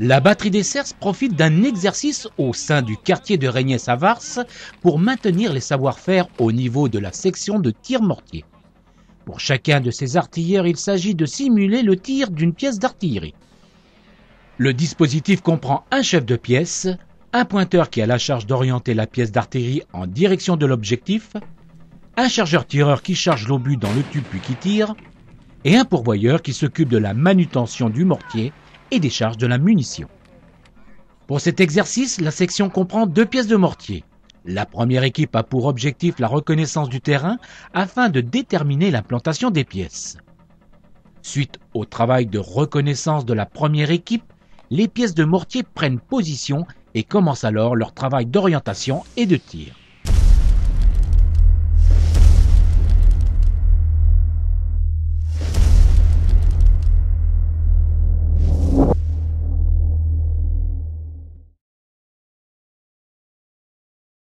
La batterie des Cerces profite d'un exercice au sein du quartier de à savars pour maintenir les savoir-faire au niveau de la section de tir-mortier. Pour chacun de ces artilleurs, il s'agit de simuler le tir d'une pièce d'artillerie. Le dispositif comprend un chef de pièce, un pointeur qui a la charge d'orienter la pièce d'artillerie en direction de l'objectif, un chargeur-tireur qui charge l'obus dans le tube puis qui tire, et un pourvoyeur qui s'occupe de la manutention du mortier et des charges de la munition. Pour cet exercice, la section comprend deux pièces de mortier. La première équipe a pour objectif la reconnaissance du terrain afin de déterminer l'implantation des pièces. Suite au travail de reconnaissance de la première équipe, les pièces de mortier prennent position et commencent alors leur travail d'orientation et de tir.